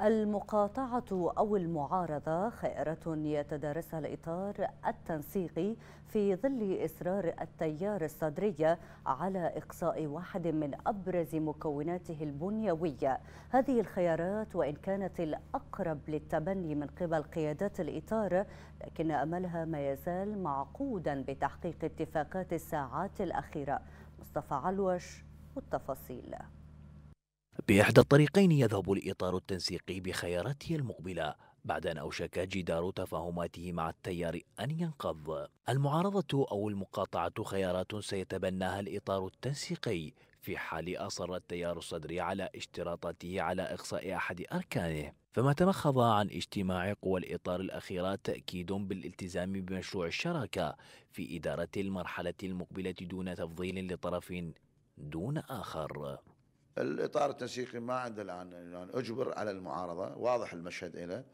المقاطعة أو المعارضة خيارة يتدارسها الإطار التنسيقي في ظل إصرار التيار الصدري على إقصاء واحد من أبرز مكوناته البنيوية هذه الخيارات وإن كانت الأقرب للتبني من قبل قيادات الإطار لكن أملها ما يزال معقودا بتحقيق اتفاقات الساعات الأخيرة مصطفى علوش والتفاصيل بإحدى الطريقين يذهب الإطار التنسيقي بخياراته المقبلة بعد أن أوشك جدار تفاهماته مع التيار أن ينقض المعارضة أو المقاطعة خيارات سيتبناها الإطار التنسيقي في حال أصر التيار الصدري على اشتراطاته على إقصاء أحد أركانه فما تمخض عن اجتماع قوى الإطار الأخيرة تأكيد بالالتزام بمشروع الشراكة في إدارة المرحلة المقبلة دون تفضيل لطرف دون آخر الاطار التنسيقي ما عنده الان يعني اجبر على المعارضه واضح المشهد له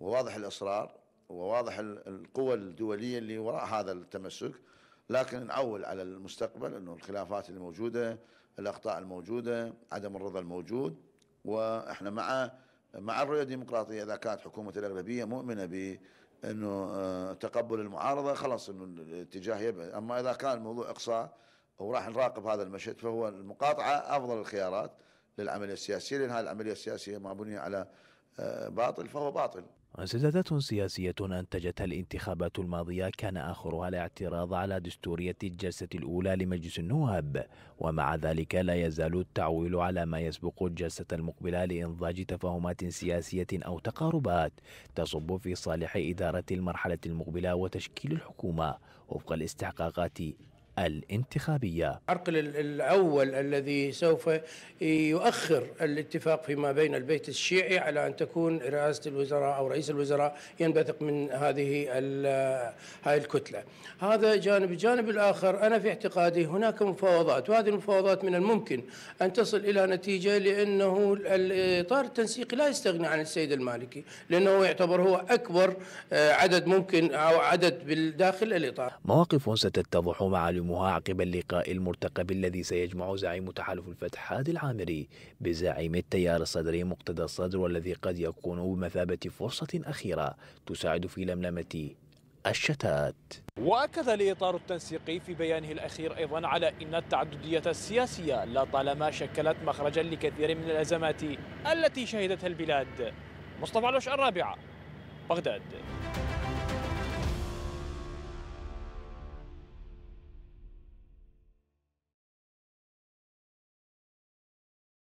وواضح الاصرار وواضح القوى الدوليه اللي وراء هذا التمسك لكن نعول على المستقبل انه الخلافات الموجوده الاخطاء الموجوده عدم الرضا الموجود واحنا مع مع الرؤيه الديمقراطيه اذا كانت حكومه الاغلبيه مؤمنه ب انه آه، تقبل المعارضه خلاص انه الاتجاه يبعد اما اذا كان الموضوع اقصاء وراح نراقب هذا المشهد فهو المقاطعة أفضل الخيارات للعملية السياسية لأن هذه العملية السياسية ما بني على آه، باطل فهو باطل سلسلة سياسية أنتجتها الانتخابات الماضية كان آخرها الاعتراض على دستورية الجلسة الأولى لمجلس النواب ومع ذلك لا يزال التعويل على ما يسبق الجلسة المقبلة لإنضاج تفاهمات سياسية أو تقاربات تصب في صالح إدارة المرحلة المقبلة وتشكيل الحكومة وفق الاستحقاقات الانتخابية العرقل الأول الذي سوف يؤخر الاتفاق فيما بين البيت الشيعي على أن تكون رئاسة الوزراء أو رئيس الوزراء ينبثق من هذه هاي الكتلة هذا جانب الجانب الآخر أنا في اعتقادي هناك مفاوضات وهذه المفاوضات من الممكن أن تصل إلى نتيجة لأنه الإطار التنسيقي لا يستغني عن السيد المالكي لأنه يعتبر هو أكبر آه، عدد ممكن أو عدد بالداخل الإطار مواقف ستتضح مع يعلمها عقب اللقاء المرتقب الذي سيجمع زعيم تحالف الفتح هادي العامري بزعيم التيار الصدري مقتدى الصدر والذي قد يكون بمثابة فرصة أخيرة تساعد في لملمة الشتات وأكد الإطار التنسيقي في بيانه الأخير أيضا على أن التعددية السياسية لطالما شكلت مخرجا لكثير من الأزمات التي شهدتها البلاد مصطفى الوش الرابعة بغداد